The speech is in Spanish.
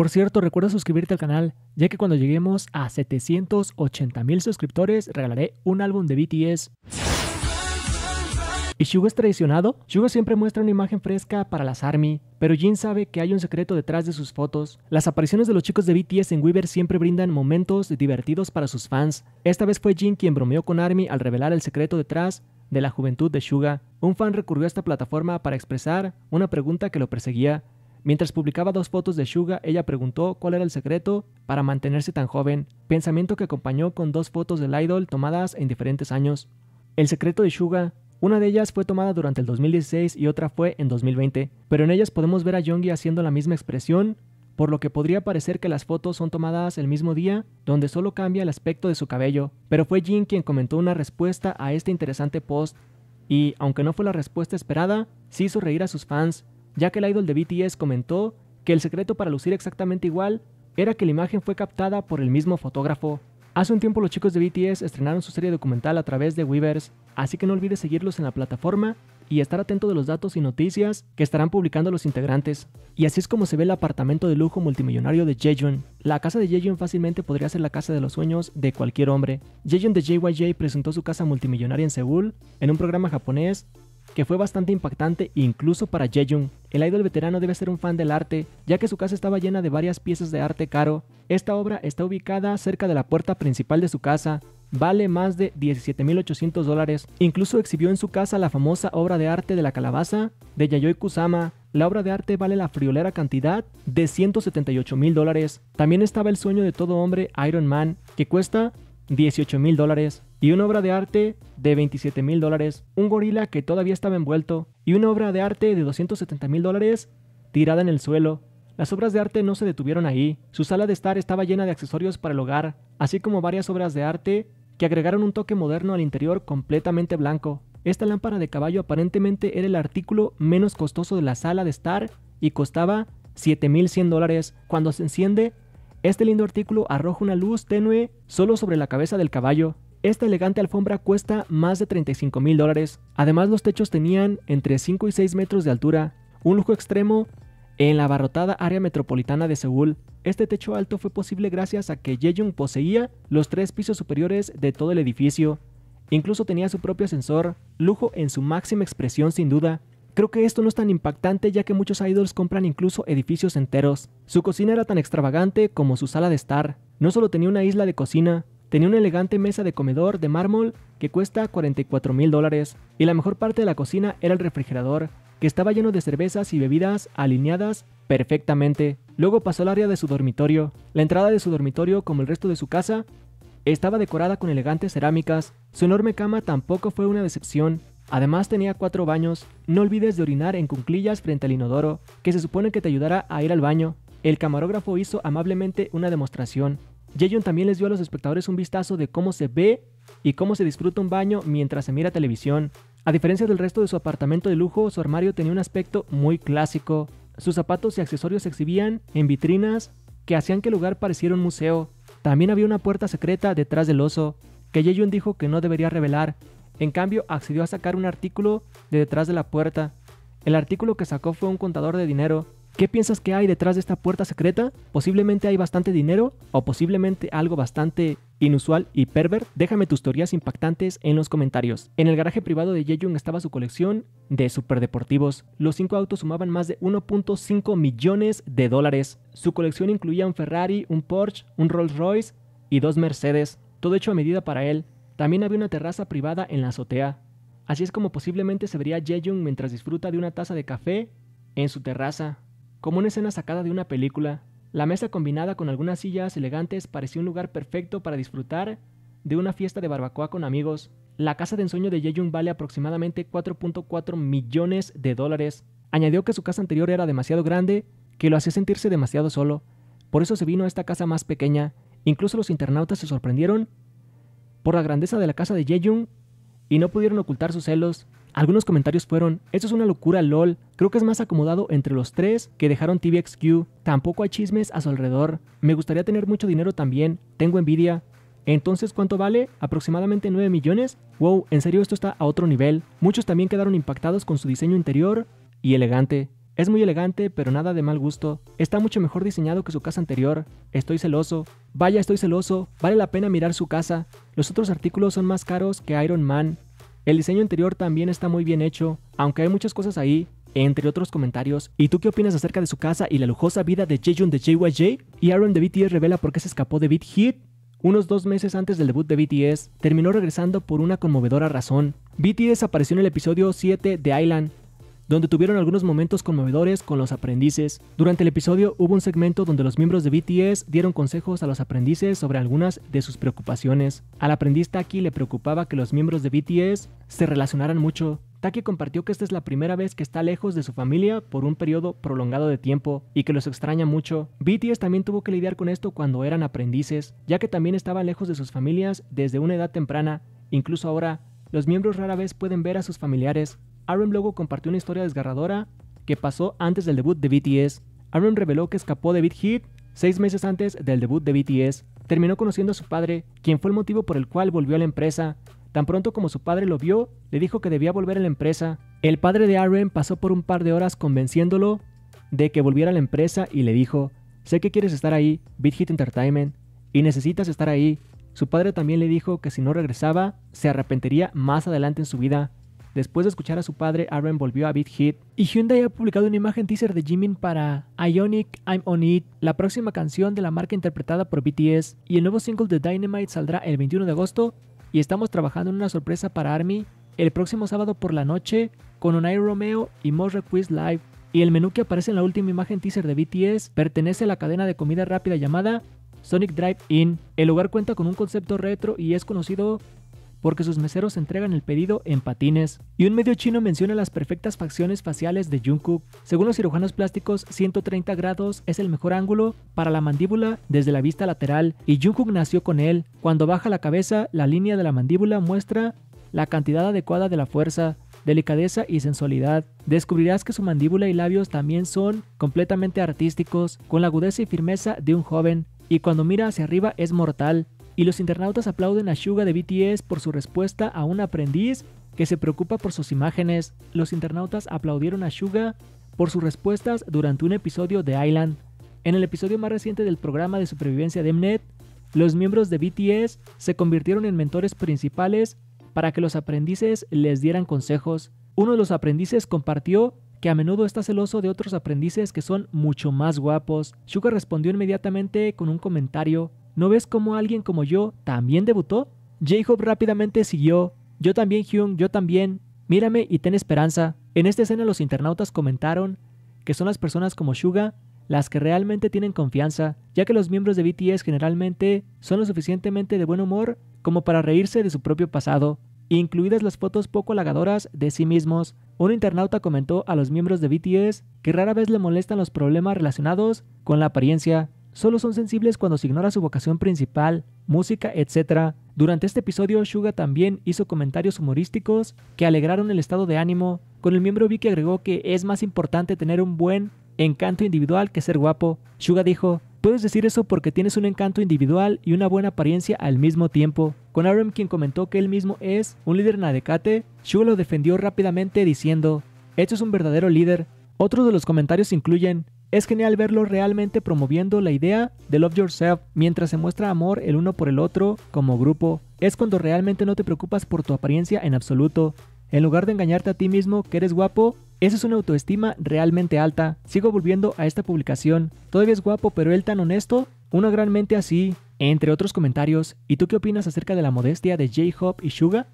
Por cierto, recuerda suscribirte al canal, ya que cuando lleguemos a 780 mil suscriptores regalaré un álbum de BTS. ¿Y Shugo es traicionado? Suga siempre muestra una imagen fresca para las ARMY, pero Jin sabe que hay un secreto detrás de sus fotos. Las apariciones de los chicos de BTS en Weaver siempre brindan momentos divertidos para sus fans. Esta vez fue Jin quien bromeó con ARMY al revelar el secreto detrás de la juventud de Shuga. Un fan recurrió a esta plataforma para expresar una pregunta que lo perseguía. Mientras publicaba dos fotos de Suga, ella preguntó cuál era el secreto para mantenerse tan joven, pensamiento que acompañó con dos fotos del idol tomadas en diferentes años. El secreto de Suga, una de ellas fue tomada durante el 2016 y otra fue en 2020, pero en ellas podemos ver a Yongi haciendo la misma expresión, por lo que podría parecer que las fotos son tomadas el mismo día, donde solo cambia el aspecto de su cabello, pero fue Jin quien comentó una respuesta a este interesante post, y aunque no fue la respuesta esperada, sí hizo reír a sus fans, ya que el idol de BTS comentó que el secreto para lucir exactamente igual era que la imagen fue captada por el mismo fotógrafo. Hace un tiempo los chicos de BTS estrenaron su serie documental a través de Weavers, así que no olvides seguirlos en la plataforma y estar atento de los datos y noticias que estarán publicando los integrantes. Y así es como se ve el apartamento de lujo multimillonario de Jejun. La casa de Jejun fácilmente podría ser la casa de los sueños de cualquier hombre. Jejun de JYJ presentó su casa multimillonaria en Seúl en un programa japonés que fue bastante impactante incluso para Jejun, el idol veterano debe ser un fan del arte, ya que su casa estaba llena de varias piezas de arte caro. Esta obra está ubicada cerca de la puerta principal de su casa, vale más de 17.800 dólares. Incluso exhibió en su casa la famosa obra de arte de la calabaza de Yayoi Kusama. La obra de arte vale la friolera cantidad de 178.000 dólares. También estaba el sueño de todo hombre, Iron Man, que cuesta 18.000 dólares y una obra de arte de 27 mil dólares, un gorila que todavía estaba envuelto y una obra de arte de 270 mil dólares tirada en el suelo. Las obras de arte no se detuvieron ahí, su sala de estar estaba llena de accesorios para el hogar, así como varias obras de arte que agregaron un toque moderno al interior completamente blanco. Esta lámpara de caballo aparentemente era el artículo menos costoso de la sala de estar y costaba 7.100 dólares. Cuando se enciende, este lindo artículo arroja una luz tenue solo sobre la cabeza del caballo, esta elegante alfombra cuesta más de 35 mil dólares. Además los techos tenían entre 5 y 6 metros de altura, un lujo extremo en la abarrotada área metropolitana de Seúl. Este techo alto fue posible gracias a que Yejung poseía los tres pisos superiores de todo el edificio. Incluso tenía su propio ascensor, lujo en su máxima expresión sin duda. Creo que esto no es tan impactante ya que muchos idols compran incluso edificios enteros. Su cocina era tan extravagante como su sala de estar. No solo tenía una isla de cocina, Tenía una elegante mesa de comedor de mármol que cuesta 44 mil dólares y la mejor parte de la cocina era el refrigerador, que estaba lleno de cervezas y bebidas alineadas perfectamente. Luego pasó al área de su dormitorio. La entrada de su dormitorio, como el resto de su casa, estaba decorada con elegantes cerámicas. Su enorme cama tampoco fue una decepción. Además tenía cuatro baños. No olvides de orinar en cunclillas frente al inodoro, que se supone que te ayudará a ir al baño. El camarógrafo hizo amablemente una demostración. Jeyun también les dio a los espectadores un vistazo de cómo se ve y cómo se disfruta un baño mientras se mira televisión. A diferencia del resto de su apartamento de lujo, su armario tenía un aspecto muy clásico. Sus zapatos y accesorios se exhibían en vitrinas que hacían que el lugar pareciera un museo. También había una puerta secreta detrás del oso, que Jeyun dijo que no debería revelar. En cambio, accedió a sacar un artículo de detrás de la puerta. El artículo que sacó fue un contador de dinero, ¿Qué piensas que hay detrás de esta puerta secreta? Posiblemente hay bastante dinero o posiblemente algo bastante inusual y pervert. Déjame tus teorías impactantes en los comentarios. En el garaje privado de Yejung estaba su colección de superdeportivos. Los cinco autos sumaban más de 1.5 millones de dólares. Su colección incluía un Ferrari, un Porsche, un Rolls Royce y dos Mercedes. Todo hecho a medida para él. También había una terraza privada en la azotea. Así es como posiblemente se vería Yejung mientras disfruta de una taza de café en su terraza. Como una escena sacada de una película, la mesa combinada con algunas sillas elegantes parecía un lugar perfecto para disfrutar de una fiesta de barbacoa con amigos. La casa de ensueño de Jung vale aproximadamente 4.4 millones de dólares. Añadió que su casa anterior era demasiado grande, que lo hacía sentirse demasiado solo. Por eso se vino a esta casa más pequeña. Incluso los internautas se sorprendieron por la grandeza de la casa de Jung y no pudieron ocultar sus celos. Algunos comentarios fueron, esto es una locura lol, creo que es más acomodado entre los tres que dejaron TVXQ, tampoco hay chismes a su alrededor, me gustaría tener mucho dinero también, tengo envidia. Entonces, ¿cuánto vale? ¿Aproximadamente 9 millones? Wow, en serio esto está a otro nivel. Muchos también quedaron impactados con su diseño interior y elegante. Es muy elegante, pero nada de mal gusto. Está mucho mejor diseñado que su casa anterior. Estoy celoso. Vaya, estoy celoso. Vale la pena mirar su casa. Los otros artículos son más caros que Iron Man. El diseño interior también está muy bien hecho, aunque hay muchas cosas ahí, entre otros comentarios. ¿Y tú qué opinas acerca de su casa y la lujosa vida de Jaehyun de JYJ? Y Aaron de BTS revela por qué se escapó de Beat Hit. Unos dos meses antes del debut de BTS, terminó regresando por una conmovedora razón. BTS apareció en el episodio 7 de Island, donde tuvieron algunos momentos conmovedores con los aprendices. Durante el episodio hubo un segmento donde los miembros de BTS dieron consejos a los aprendices sobre algunas de sus preocupaciones. Al aprendiz Taki le preocupaba que los miembros de BTS se relacionaran mucho, Taki compartió que esta es la primera vez que está lejos de su familia por un periodo prolongado de tiempo y que los extraña mucho. BTS también tuvo que lidiar con esto cuando eran aprendices, ya que también estaban lejos de sus familias desde una edad temprana. Incluso ahora, los miembros rara vez pueden ver a sus familiares, RM luego compartió una historia desgarradora que pasó antes del debut de BTS. RM reveló que escapó de Big Hit seis meses antes del debut de BTS. Terminó conociendo a su padre, quien fue el motivo por el cual volvió a la empresa. Tan pronto como su padre lo vio, le dijo que debía volver a la empresa. El padre de Aaron pasó por un par de horas convenciéndolo de que volviera a la empresa y le dijo, sé que quieres estar ahí, Big Hit Entertainment, y necesitas estar ahí. Su padre también le dijo que si no regresaba, se arrepentiría más adelante en su vida. Después de escuchar a su padre, Aaron volvió a Beat Hit y Hyundai ha publicado una imagen teaser de Jimin para Ionic I'm On It, la próxima canción de la marca interpretada por BTS, y el nuevo single de Dynamite saldrá el 21 de agosto y estamos trabajando en una sorpresa para ARMY el próximo sábado por la noche con Unai Romeo y Most Request Live. Y el menú que aparece en la última imagen teaser de BTS pertenece a la cadena de comida rápida llamada Sonic Drive In. El lugar cuenta con un concepto retro y es conocido porque sus meseros entregan el pedido en patines. Y un medio chino menciona las perfectas facciones faciales de Jungkook. Según los cirujanos plásticos, 130 grados es el mejor ángulo para la mandíbula desde la vista lateral y Jungkook nació con él. Cuando baja la cabeza, la línea de la mandíbula muestra la cantidad adecuada de la fuerza, delicadeza y sensualidad. Descubrirás que su mandíbula y labios también son completamente artísticos, con la agudeza y firmeza de un joven, y cuando mira hacia arriba es mortal y los internautas aplauden a Suga de BTS por su respuesta a un aprendiz que se preocupa por sus imágenes. Los internautas aplaudieron a Suga por sus respuestas durante un episodio de Island. En el episodio más reciente del programa de supervivencia de Mnet, los miembros de BTS se convirtieron en mentores principales para que los aprendices les dieran consejos. Uno de los aprendices compartió que a menudo está celoso de otros aprendices que son mucho más guapos. Suga respondió inmediatamente con un comentario ¿No ves cómo alguien como yo también debutó? j rápidamente siguió. Yo también, Hyun, yo también. Mírame y ten esperanza. En esta escena los internautas comentaron que son las personas como Suga las que realmente tienen confianza, ya que los miembros de BTS generalmente son lo suficientemente de buen humor como para reírse de su propio pasado, incluidas las fotos poco halagadoras de sí mismos. Un internauta comentó a los miembros de BTS que rara vez le molestan los problemas relacionados con la apariencia, solo son sensibles cuando se ignora su vocación principal, música, etc. Durante este episodio, Suga también hizo comentarios humorísticos que alegraron el estado de ánimo. Con el miembro que agregó que es más importante tener un buen encanto individual que ser guapo. Suga dijo, Puedes decir eso porque tienes un encanto individual y una buena apariencia al mismo tiempo. Con Aaron, quien comentó que él mismo es un líder nadecate, Suga lo defendió rápidamente diciendo, esto es un verdadero líder. Otros de los comentarios incluyen, es genial verlo realmente promoviendo la idea de Love Yourself mientras se muestra amor el uno por el otro como grupo. Es cuando realmente no te preocupas por tu apariencia en absoluto. En lugar de engañarte a ti mismo que eres guapo, esa es una autoestima realmente alta. Sigo volviendo a esta publicación. Todavía es guapo, pero él tan honesto, una gran mente así. Entre otros comentarios, ¿y tú qué opinas acerca de la modestia de J-Hop y Suga?